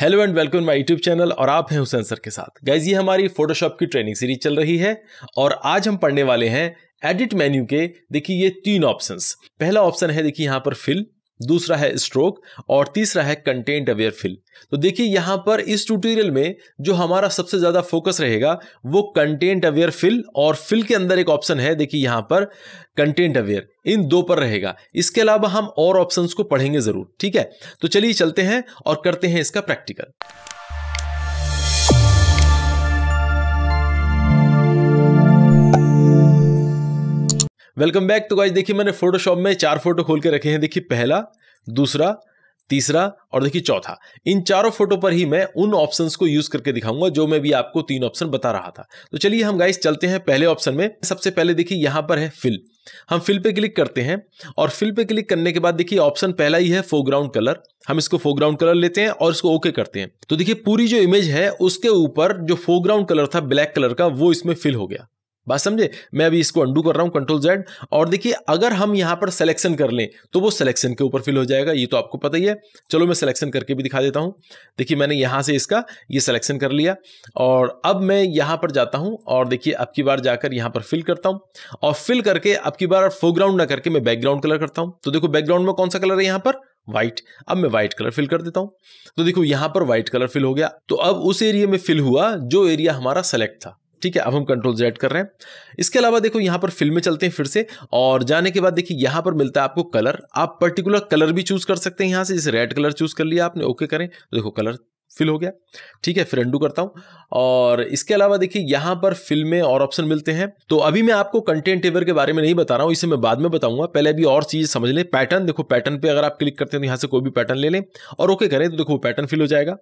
hello and welcome my YouTube channel और आप हैं हुसैन सर के साथ गाइज ये हमारी फोटोशॉप की ट्रेनिंग सीरीज चल रही है और आज हम पढ़ने वाले हैं एडिट मेन्यू के देखिए ये तीन ऑप्शंस पहला ऑप्शन है देखिए यहाँ पर फिल दूसरा है स्ट्रोक और तीसरा है कंटेंट अवेयर फिल तो देखिए यहां पर इस ट्यूटोरियल में जो हमारा सबसे ज़्यादा फोकस रहेगा वो कंटेंट अवेयर फिल और फिल के अंदर एक ऑप्शन है देखिए यहाँ पर कंटेंट अवेयर इन दो पर रहेगा इसके अलावा हम और ऑप्शंस को पढ़ेंगे ज़रूर ठीक है तो चलिए चलते हैं और करते हैं इसका प्रैक्टिकल वेलकम बैक तो गाइज देखिए मैंने फोटोशॉप में चार फोटो खोल के रखे हैं देखिए पहला दूसरा तीसरा और देखिए चौथा इन चारों फोटो पर ही मैं उन ऑप्शंस को यूज करके दिखाऊंगा जो मैं भी आपको तीन ऑप्शन बता रहा था तो चलिए हम गाइस चलते हैं पहले ऑप्शन में सबसे पहले देखिए यहाँ पर है फिल हम फिल पे क्लिक करते हैं और फिल पे क्लिक करने के बाद देखिए ऑप्शन पहला ही है फोरग्राउंड कलर हम इसको फोरग्राउंड कलर लेते हैं और इसको ओके करते हैं तो देखिए पूरी जो इमेज है उसके ऊपर जो फोरग्राउंड कलर था ब्लैक कलर का वो इसमें फिल हो गया बात समझे मैं अभी इसको अंडू कर रहा हूँ कंट्रोल जेड और देखिए अगर हम यहाँ पर सिलेक्शन कर लें तो वो सिलेक्शन के ऊपर फिल हो जाएगा ये तो आपको पता ही है चलो मैं सिलेक्शन करके भी दिखा देता हूँ देखिए मैंने यहाँ से इसका ये सिलेक्शन कर लिया और अब मैं यहाँ पर जाता हूँ और देखिए अब की बार जाकर यहाँ पर फिल करता हूँ और फिल करके अब की बार फोरग्राउंड ना करके मैं बैकग्राउंड कलर करता हूँ तो देखो बैकग्राउंड में कौन सा कलर है यहाँ पर व्हाइट अब मैं व्हाइट कलर फिल कर देता हूँ तो देखो यहां पर व्हाइट कलर फिल हो गया तो अब उस एरिया में फिल हुआ जो एरिया हमारा सेलेक्ट था ठीक है अब हम कंट्रोल जेड कर रहे हैं इसके अलावा देखो यहां पर फिल्में चलते हैं फिर से और जाने के बाद देखिए यहां पर मिलता है आपको कलर आप पर्टिकुलर कलर भी चूज कर सकते हैं यहां से जैसे रेड कलर चूज कर लिया आपने ओके करें तो देखो कलर फिल हो गया ठीक है फिर अंडू करता हूं और इसके अलावा देखिए यहां पर फिल्में और ऑप्शन मिलते हैं तो अभी मैं आपको कंटेंट टेबल के बारे में नहीं बता रहा हूं इसे मैं बाद में बताऊंगा पहले अभी और चीज़ समझ लें पैटर्न देखो पैटर्न पे अगर आप क्लिक करते हैं तो यहां से कोई भी पैटर्न ले लें और ओके करें तो देखो पैटर्न फिल हो जाएगा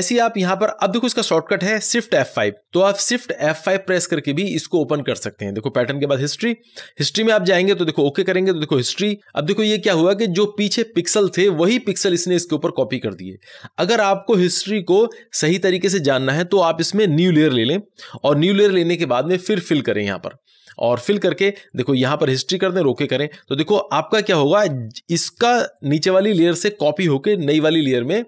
ऐसे ही आप यहां पर अब देखो इसका शॉर्टकट है स्विफ्ट एफ फाइव तो आप स्विफ्ट एफ फाइव प्रेस करके भी इसको ओपन कर सकते हैं देखो पैटर्न के बाद हिस्ट्री हिस्ट्री में आप जाएंगे तो देखो ओके करेंगे तो देखो हिस्ट्री अब देखो ये क्या हुआ कि जो पीछे पिक्सल थे वही पिक्सल इसने इसके ऊपर कॉपी कर दिए अगर आपको हिस्ट्री को सही तरीके से जानना है तो आप इसमें न्यू लेयर ले लें और न्यू लेयर लेने के बाद में फिर फिल करें यहाँ पर और फिल करके देखो यहां पर हिस्ट्री कर दें रोके करें तो देखो आपका क्या होगा इसका नीचे वाली लेयर से कॉपी होकर नई वाली लेयर में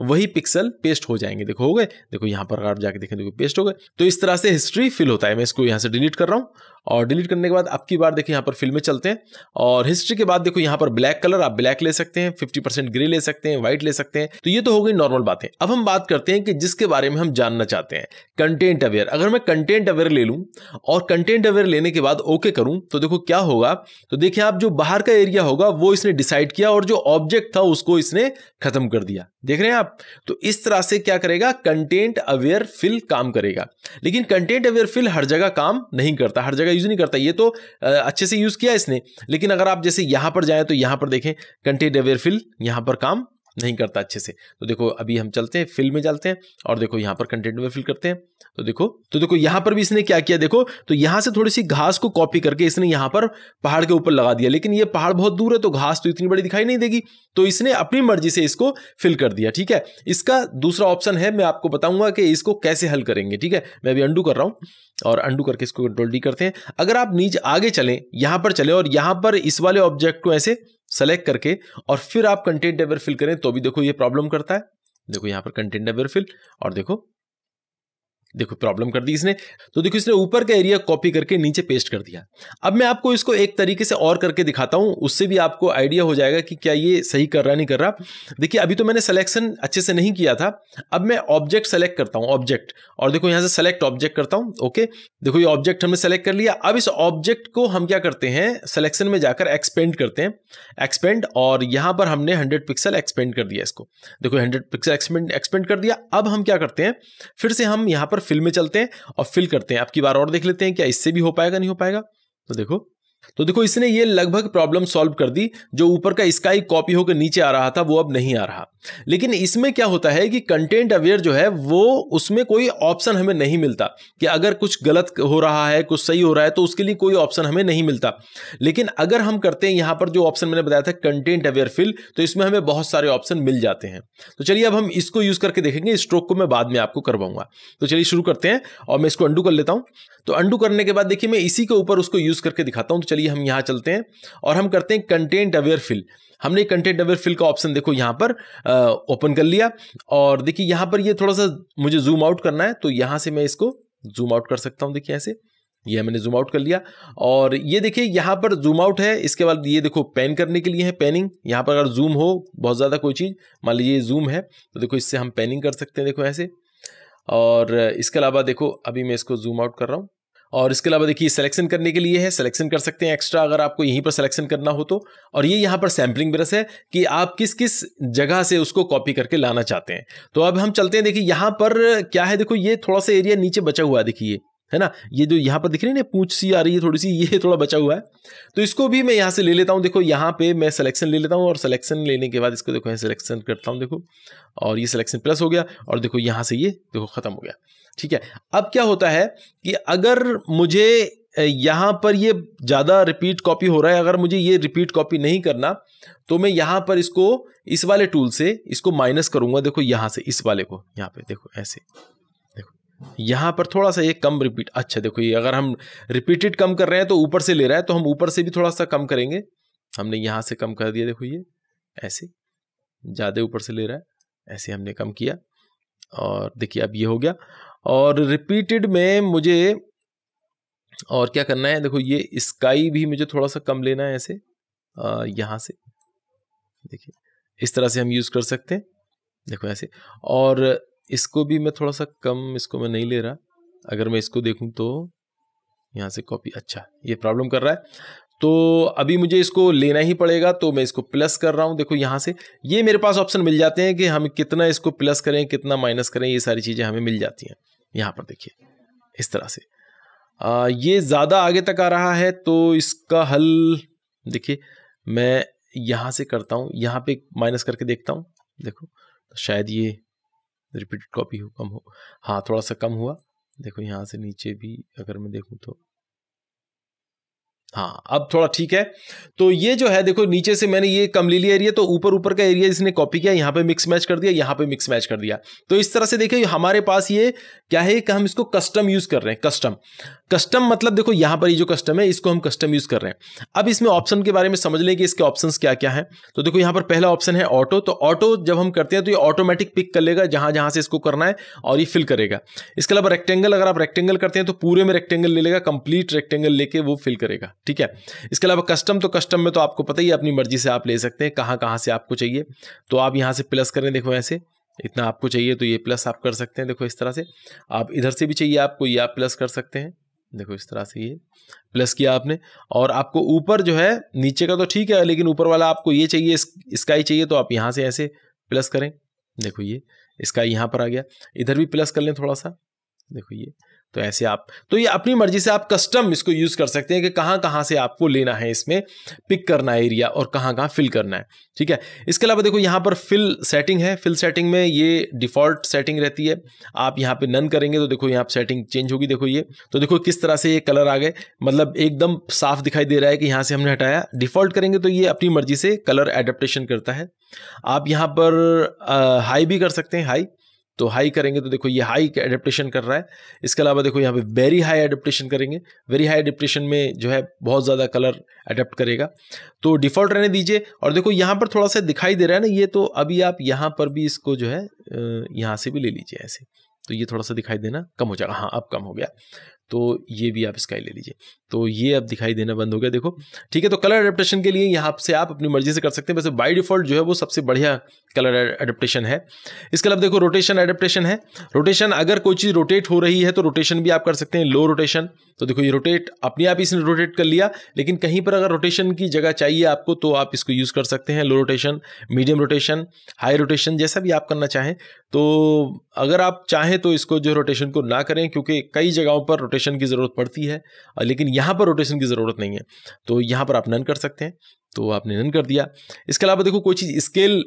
वही पिक्सल पेस्ट हो जाएंगे देखो हो गए देखो यहां पर आप जाके देखें देखो पेस्ट हो गए तो इस तरह से हिस्ट्री फिल होता है मैं इसको यहां से डिलीट कर रहा हूं और डिलीट करने के बाद अब की बार देखिए यहाँ पर में चलते हैं और हिस्ट्री के बाद देखो यहाँ पर ब्लैक कलर आप ब्लैक ले सकते हैं फिफ्टी परसेंट ग्रे ले सकते हैं व्हाइट ले सकते हैं तो ये तो हो गई नॉर्मल बातें अब हम बात करते हैं कि जिसके बारे में हम जानना चाहते हैं कंटेंट अवेयर अगर मैं कंटेंट अवेयर ले लूँ और कंटेंट अवेयर लेने के बाद ओके करूं तो देखो क्या होगा तो देखिए आप जो बाहर का एरिया होगा वो इसने डिसाइड किया और जो ऑब्जेक्ट था उसको इसने खत्म कर दिया देख रहे हैं आप तो इस तरह से क्या करेगा कंटेंट अवेयर फिल काम करेगा लेकिन कंटेंट अवेयर फिल हर जगह काम नहीं करता हर जगह यूज नहीं करता ये तो अच्छे से यूज किया इसने लेकिन अगर आप जैसे यहां पर जाए तो यहां पर देखें कंटेंट अवेयर फिल यहां पर काम नहीं करता अच्छे से तो देखो अभी हम चलते हैं फिल में चलते हैं और देखो यहाँ पर कंटेंट में फिल करते हैं तो देखो तो देखो यहाँ पर भी इसने क्या किया देखो तो यहाँ से थोड़ी सी घास को कॉपी करके इसने यहाँ पर पहाड़ के ऊपर लगा दिया लेकिन ये पहाड़ बहुत दूर है तो घास तो इतनी बड़ी दिखाई नहीं देगी तो इसने अपनी मर्जी से इसको फिल कर दिया ठीक है इसका दूसरा ऑप्शन है मैं आपको बताऊंगा कि इसको कैसे हल करेंगे ठीक है मैं अभी अंडू कर रहा हूँ और अंडू करके इसको कंट्रोल डी करते हैं अगर आप नीचे आगे चलें यहाँ पर चले और यहाँ पर इस वाले ऑब्जेक्ट को ऐसे सेलेक्ट करके और फिर आप कंटेंट डेबर फिल करें तो भी देखो ये प्रॉब्लम करता है देखो यहाँ पर कंटेंट डेबर फिल और देखो देखो प्रॉब्लम कर दी इसने तो देखो इसने ऊपर का एरिया कॉपी करके नीचे पेस्ट कर दिया अब मैं आपको इसको एक तरीके से और करके दिखाता हूँ उससे भी आपको आइडिया हो जाएगा कि क्या ये सही कर रहा नहीं कर रहा देखिए अभी तो मैंने सिलेक्शन अच्छे से नहीं किया था अब मैं ऑब्जेक्ट सेलेक्ट करता हूँ ऑब्जेक्ट और देखो यहाँ से सेलेक्ट ऑब्जेक्ट करता हूँ ओके देखो ये ऑब्जेक्ट हमने सेलेक्ट कर लिया अब इस ऑब्जेक्ट को हम क्या करते हैं सिलेक्शन में जाकर एक्सपेंड करते हैं एक्सपेंड और यहाँ पर हमने हंड्रेड पिक्सल एक्सपेंड कर दिया इसको देखो हंड्रेड पिक्सल एक्सपेंड एक्सपेंड कर दिया अब हम क्या करते हैं फिर से हम यहाँ पर फिल में चलते हैं और फिल करते हैं आपकी बार और देख लेते हैं क्या इससे भी हो पाएगा नहीं हो पाएगा तो देखो तो देखो इसने ये लगभग प्रॉब्लम सॉल्व कर दी जो ऊपर का स्काई कॉपी होकर नीचे आ रहा था वो अब नहीं आ रहा लेकिन इसमें क्या होता है कि कंटेंट अवेयर जो है वो उसमें कोई ऑप्शन हमें नहीं मिलता कि अगर कुछ गलत हो रहा है कुछ सही हो रहा है तो उसके लिए कोई ऑप्शन हमें नहीं मिलता लेकिन अगर हम करते हैं यहां पर जो ऑप्शन मैंने बताया था कंटेंट अवेयर फिल तो इसमें हमें बहुत सारे ऑप्शन मिल जाते हैं तो चलिए अब हम इसको यूज़ करके देखेंगे स्ट्रोक को मैं बाद में आपको करवाऊंगा तो चलिए शुरू करते हैं और मैं इसको अंडू कर लेता हूं तो अंडू करने के बाद देखिए मैं इसी के ऊपर उसको यूज़ करके दिखाता हूं तो चलिए हम यहाँ चलते हैं और हम करते हैं कंटेंट अवेयर फिल हमने कंटेंट अवेयर फिल का ऑप्शन देखो यहाँ पर ओपन कर लिया और देखिए यहाँ पर ये थोड़ा सा मुझे जूम आउट करना है तो यहाँ से मैं इसको जूम आउट कर सकता हूँ देखिए ऐसे ये मैंने जूम आउट कर लिया और ये देखिए यहाँ पर जूम आउट है इसके बाद ये देखो पेन करने के लिए है पेनिंग यहाँ पर अगर जूम हो बहुत ज़्यादा कोई चीज़ मान लीजिए जूम है तो देखो इससे हम पेनिंग कर सकते हैं देखो ऐसे और इसके अलावा देखो अभी मैं इसको जूम आउट कर रहा हूँ और इसके अलावा देखिए सिलेक्शन करने के लिए है सिलेक्शन कर सकते हैं एक्स्ट्रा अगर आपको यहीं पर सिलेक्शन करना हो तो और ये यहाँ पर सैम्पलिंग ब्रश है कि आप किस किस जगह से उसको कॉपी करके लाना चाहते हैं तो अब हम चलते हैं देखिए यहाँ पर क्या है देखो ये थोड़ा सा एरिया नीचे बचा हुआ है देखिए है ना ये जो यहाँ पर दिख रही है ना पूछ सी आ रही है थोड़ी सी ये थोड़ा बचा हुआ है तो इसको भी मैं यहाँ से ले लेता हूँ देखो यहाँ पे मैं सिलेक्शन ले लेता हूँ और सिलेक्शन लेने के बाद इसको देखो यहाँ सिलेक्शन करता हूँ देखो और ये सिलेक्शन प्लस हो गया और देखो यहाँ से ये देखो ख़त्म हो गया ठीक है अब क्या होता है कि अगर मुझे यहाँ पर ये ज़्यादा रिपीट कॉपी हो रहा है अगर मुझे ये रिपीट कॉपी नहीं करना तो मैं यहाँ पर इसको इस वाले टूल से इसको माइनस करूँगा देखो यहाँ से इस वाले को यहाँ पे देखो ऐसे यहाँ पर थोड़ा सा ये कम रिपीट अच्छा देखो ये अगर हम रिपीटेड कम कर रहे हैं तो ऊपर से ले रहा है तो हम ऊपर से भी थोड़ा सा कम करेंगे हमने यहाँ से कम कर दिया देखो ये ऐसे ज़्यादा ऊपर से ले रहा है ऐसे हमने कम किया और देखिए अब ये हो गया और रिपीटेड में मुझे और क्या करना है देखो ये स्काई भी मुझे थोड़ा सा कम लेना है ऐसे यहाँ से देखिए इस तरह से हम यूज़ कर सकते हैं देखो ऐसे और इसको भी मैं थोड़ा सा कम इसको मैं नहीं ले रहा अगर मैं इसको देखूँ तो यहाँ से कॉपी अच्छा ये प्रॉब्लम कर रहा है तो अभी मुझे इसको लेना ही पड़ेगा तो मैं इसको प्लस कर रहा हूँ देखो यहाँ से ये मेरे पास ऑप्शन मिल जाते हैं कि हम कितना इसको प्लस करें कितना माइनस करें ये सारी चीज़ें हमें मिल जाती हैं यहाँ पर देखिए इस तरह से आ, ये ज़्यादा आगे तक आ रहा है तो इसका हल देखिए मैं यहाँ से करता हूँ यहाँ पे माइनस करके देखता हूँ देखो तो शायद ये रिपीटेड कॉपी हो कम हो हाँ थोड़ा सा कम हुआ देखो यहाँ से नीचे भी अगर मैं देखूँ तो हाँ अब थोड़ा ठीक है तो ये जो है देखो नीचे से मैंने ये कमलीली एरिया तो ऊपर ऊपर का एरिया इसने कॉपी किया यहाँ पे मिक्स मैच कर दिया यहाँ पे मिक्स मैच कर दिया तो इस तरह से देखिए हमारे पास ये क्या है कि हम इसको कस्टम यूज कर रहे हैं कस्टम कस्टम मतलब देखो यहाँ पर ये जो कस्टम है इसको हम कस्टम यूज कर रहे हैं अब इसमें ऑप्शन के बारे में समझ लें कि इसके ऑप्शन क्या क्या है तो देखो यहाँ पर पहला ऑप्शन है ऑटो तो ऑटो जब हम करते हैं तो ये ऑटोमेटिक पिक कर लेगा जहां जहां से इसको करना है और ये फिल करेगा इसके अलावा रेक्टेंगल अगर आप रेक्टेंगल करते हैं तो पूरे में रेक्टेंगल ले लेगा कंप्लीट रेक्टेंगल लेके वो फिल करेगा ठीक है इसके अलावा कस्टम तो कस्टम में तो आपको पता ही है अपनी मर्जी से आप ले सकते हैं कहाँ कहाँ से आपको चाहिए तो आप यहाँ से प्लस करें देखो ऐसे इतना आपको चाहिए तो ये प्लस आप कर सकते हैं देखो इस तरह से आप इधर से भी चाहिए आपको ये आप प्लस कर सकते हैं देखो इस तरह से ये प्लस किया आपने और आपको ऊपर जो है नीचे का तो ठीक है लेकिन ऊपर वाला आपको ये चाहिए इसका ही चाहिए तो आप यहाँ से ऐसे प्लस करें देखो ये इसका यहाँ पर आ गया इधर भी प्लस कर लें थोड़ा सा देखो ये तो ऐसे आप तो ये अपनी मर्जी से आप कस्टम इसको यूज़ कर सकते हैं कि कहाँ कहाँ से आपको लेना है इसमें पिक करना है एरिया और कहाँ कहाँ फिल करना है ठीक है इसके अलावा देखो यहाँ पर फिल सेटिंग है फिल सेटिंग में ये डिफ़ॉल्ट सेटिंग रहती है आप यहाँ पे नन करेंगे तो देखो यहाँ सेटिंग चेंज होगी देखो ये तो देखो किस तरह से ये कलर आ गए मतलब एकदम साफ दिखाई दे रहा है कि यहाँ से हमने हटाया डिफ़ॉल्ट करेंगे तो ये अपनी मर्जी से कलर एडेप्टेशन करता है आप यहाँ पर हाई भी कर सकते हैं हाई तो हाई करेंगे तो देखो ये हाई एडेप्टेशन कर रहा है इसके अलावा देखो यहाँ पे वेरी हाई एडेप्टेशन करेंगे वेरी हाई एडेप्टेशन में जो है बहुत ज़्यादा कलर अडेप्ट करेगा तो डिफ़ॉल्ट रहने दीजिए और देखो यहाँ पर थोड़ा सा दिखाई दे रहा है ना ये तो अभी आप यहाँ पर भी इसको जो है यहाँ से भी ले लीजिए ऐसे तो ये थोड़ा सा दिखाई देना कम हो जाएगा हाँ अब कम हो गया तो ये भी आप स्काई ले लीजिए तो ये अब दिखाई देना बंद हो गया देखो ठीक है तो कलर एडेप्टेशन के लिए यहाँ से आप अपनी मर्जी से कर सकते हैं वैसे बाय डिफॉल्ट जो है वो सबसे बढ़िया कलर एडेप्टेशन है इसके अलावा देखो रोटेशन एडेप्टेशन है रोटेशन अगर कोई चीज़ रोटेट हो रही है तो रोटेशन भी आप कर सकते हैं लो रोटेशन तो देखो ये रोटेट अपने आप इसने रोटेट कर लिया लेकिन कहीं पर अगर रोटेशन की जगह चाहिए आपको तो आप इसको यूज़ कर सकते हैं low rotation medium rotation high rotation जैसा भी आप करना चाहें तो अगर आप चाहें तो इसको जो रोटेशन को ना करें क्योंकि कई जगहों पर रोटेशन की ज़रूरत पड़ती है लेकिन यहाँ पर रोटेशन की ज़रूरत नहीं है तो यहाँ पर आप नन कर सकते हैं तो आपने नन कर दिया इसके अलावा देखो कोई चीज़ स्केल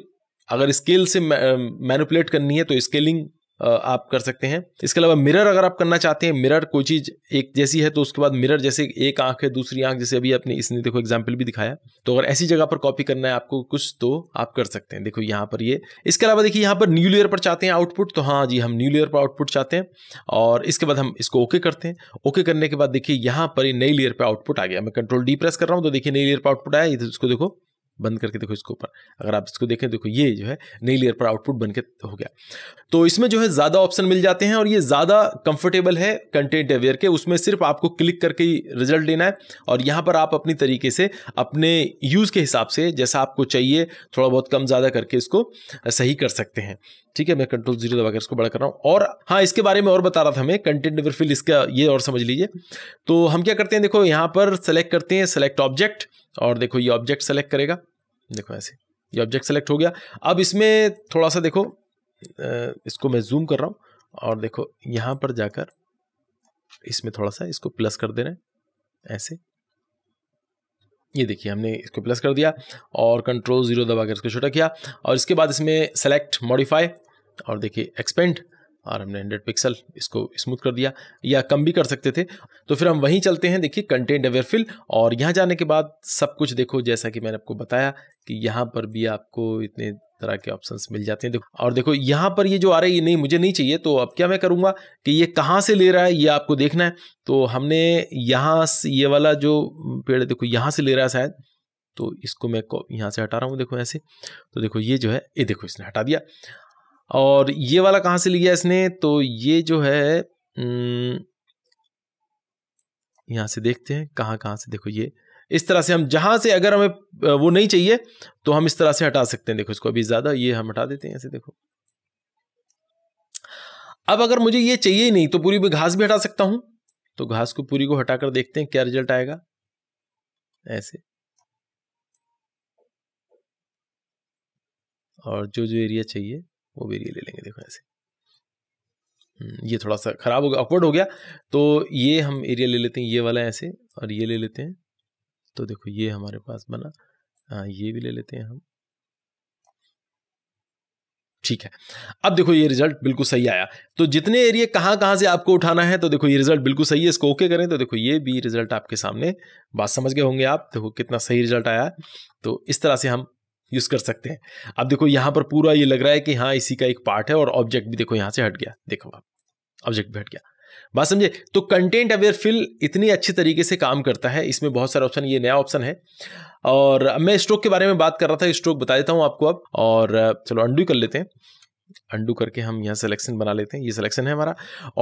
अगर स्केल से मैनिपुलेट करनी है तो स्केलिंग आप कर सकते हैं इसके अलावा मिरर अगर आप करना चाहते हैं मिरर कोई चीज़ एक जैसी है तो उसके बाद मिरर जैसे एक आंख है दूसरी आंख जैसे अभी आपने इसने देखो एग्जाम्पल भी दिखाया तो अगर ऐसी जगह पर कॉपी करना है आपको कुछ तो आप कर सकते हैं देखो यहाँ पर ये इसके अलावा देखिए यहाँ पर न्यू लेयर पर चाहते हैं आउटपुट तो हाँ जी हम न्यू लेयर पर आउटपुट चाहते हैं और इसके बाद हम इसको ओके करते हैं ओके करने के बाद देखिए यहाँ पर नई लेयर पर आउटपुट आ गया मैं कंट्रोल डी प्रेस कर रहा हूँ तो देखिए नई लेयर पर आउटपुट आया तो इसको देखो बंद करके देखो इसके ऊपर अगर आप इसको देखें देखो ये जो है नई लेयर पर आउटपुट बन के हो गया तो इसमें जो है ज़्यादा ऑप्शन मिल जाते हैं और ये ज़्यादा कंफर्टेबल है कंटेंट अवेयर के उसमें सिर्फ आपको क्लिक करके ही रिजल्ट देना है और यहाँ पर आप अपनी तरीके से अपने यूज़ के हिसाब से जैसा आपको चाहिए थोड़ा बहुत कम ज़्यादा करके इसको सही कर सकते हैं ठीक है मैं कंट्रोल जीरो दबाकर इसको बड़ा कर रहा हूँ और हाँ इसके बारे में और बता रहा था मैं कंटेंट अवेयर फिल इसका ये और समझ लीजिए तो हम क्या करते हैं देखो यहाँ पर सेलेक्ट करते हैं सेलेक्ट ऑब्जेक्ट और देखो ये ऑब्जेक्ट सेलेक्ट करेगा देखो ऐसे ये ऑब्जेक्ट सेलेक्ट हो गया अब इसमें थोड़ा सा देखो इसको मैं जूम कर रहा हूँ और देखो यहाँ पर जाकर इसमें थोड़ा सा इसको प्लस कर रहे हैं ऐसे ये देखिए हमने इसको प्लस कर दिया और कंट्रोल जीरो दबाकर इसको छोटा किया और इसके बाद इसमें सेलेक्ट मॉडिफाई और देखिए एक्सपेंड और हमने 100 पिक्सल इसको स्मूथ कर दिया या कम भी कर सकते थे तो फिर हम वहीं चलते हैं देखिए कंटेंट अवेयर फिल और यहाँ जाने के बाद सब कुछ देखो जैसा कि मैंने आपको बताया कि यहाँ पर भी आपको इतने तरह के ऑप्शंस मिल जाते हैं देखो और देखो यहाँ पर ये जो आ रहा है ये नहीं मुझे नहीं चाहिए तो अब क्या मैं करूँगा कि ये कहाँ से ले रहा है ये आपको देखना है तो हमने यहाँ से ये वाला जो पेड़ देखो यहाँ से ले रहा है शायद तो इसको मैं यहाँ से हटा रहा हूँ देखो ऐसे तो देखो ये जो है ये देखो इसने हटा दिया और ये वाला कहाँ से लिया इसने तो ये जो है यहाँ से देखते हैं कहाँ कहाँ से देखो ये इस तरह से हम जहाँ से अगर हमें वो नहीं चाहिए तो हम इस तरह से हटा सकते हैं देखो इसको अभी ज़्यादा ये हम हटा देते हैं ऐसे देखो अब अगर मुझे ये चाहिए ही नहीं तो पूरी भी घास भी हटा सकता हूं तो घास को पूरी को हटाकर देखते हैं क्या रिजल्ट आएगा ऐसे और जो जो एरिया चाहिए वो भी ये ले लेंगे देखो ऐसे हम्म, ये थोड़ा सा ख़राब हो गया ऑकवर्ड हो गया तो ये हम एरिया ले लेते हैं ये वाला ऐसे और ये ले लेते हैं तो देखो ये हमारे पास बना आ, ये भी ले लेते हैं हम ठीक है अब देखो ये रिजल्ट बिल्कुल सही आया तो जितने एरिया कहां कहां से आपको उठाना है तो देखो ये रिजल्ट बिल्कुल सही है इसको ओके करें तो देखो ये भी रिजल्ट आपके सामने बात समझ गए होंगे आप देखो कितना सही रिजल्ट आया तो इस तरह से हम यूज़ कर सकते हैं अब देखो यहां पर पूरा ये लग रहा है कि हाँ इसी का एक पार्ट है और ऑब्जेक्ट भी देखो यहां से हट गया देखो आप ऑब्जेक्ट भी हट गया बात समझे तो कंटेंट अवेयर फिल इतनी अच्छी तरीके से काम करता है इसमें बहुत सारे ऑप्शन ये नया ऑप्शन है और मैं स्ट्रोक के बारे में बात कर रहा था स्ट्रोक बता देता हूं आपको अब और चलो अंडू कर लेते हैं अंडू करके हम यहाँ सिलेक्शन बना लेते हैं ये सिलेक्शन है हमारा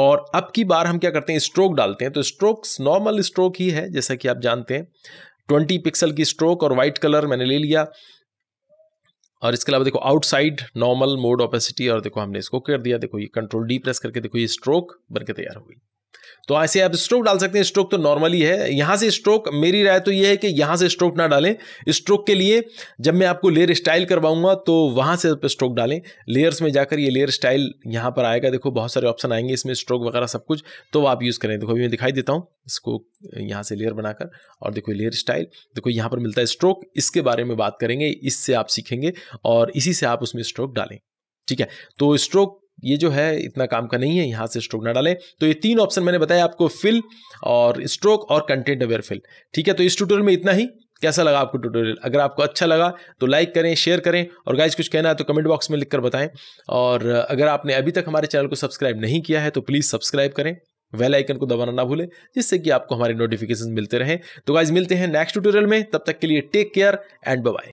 और अब की बार हम क्या करते हैं स्ट्रोक डालते हैं तो स्ट्रोक नॉर्मल स्ट्रोक ही है जैसा कि आप जानते हैं ट्वेंटी पिक्सल की स्ट्रोक और वाइट कलर मैंने ले लिया और इसके अलावा देखो आउटसाइड नॉर्मल मोड ऑपेसिटी और देखो हमने इसको कर दिया देखो ये कंट्रोल डी प्रेस करके देखो ये स्ट्रोक बन के तैयार हो गई तो ऐसे आप स्ट्रोक डाल सकते हैं स्ट्रोक तो नॉर्मली है यहाँ से स्ट्रोक मेरी राय तो यह है कि यहाँ से स्ट्रोक ना डालें स्ट्रोक के लिए जब मैं आपको लेयर स्टाइल करवाऊंगा तो वहाँ से स्ट्रोक डालें लेयर्स में जाकर ये लेयर स्टाइल यहाँ पर आएगा देखो बहुत सारे ऑप्शन आएंगे इसमें स्ट्रोक वगैरह सब कुछ तो आप यूज़ करें देखो अभी मैं दिखाई देता हूँ इसको यहाँ से लेयर बनाकर और देखो लेयर स्टाइल देखो यहाँ पर मिलता है स्ट्रोक इसके बारे में बात करेंगे इससे आप सीखेंगे और इसी से आप उसमें स्ट्रोक डालें ठीक है तो स्ट्रोक ये जो है इतना काम का नहीं है यहाँ से स्ट्रोक ना डालें तो ये तीन ऑप्शन मैंने बताया आपको फिल और स्ट्रोक और कंटेंट अवेयर फिल ठीक है तो इस ट्यूटोरियल में इतना ही कैसा लगा आपको ट्यूटोरियल अगर आपको अच्छा लगा तो लाइक करें शेयर करें और गाइज कुछ कहना है तो कमेंट बॉक्स में लिखकर बताएं और अगर आपने अभी तक हमारे चैनल को सब्सक्राइब नहीं किया है तो प्लीज़ सब्सक्राइब करें वेल आइकन को दबाना ना भूलें जिससे कि आपको हमारे नोटिफिकेशन मिलते रहें तो गाइज मिलते हैं नेक्स्ट ट्यूटोरियल में तब तक के लिए टेक केयर एंड बाय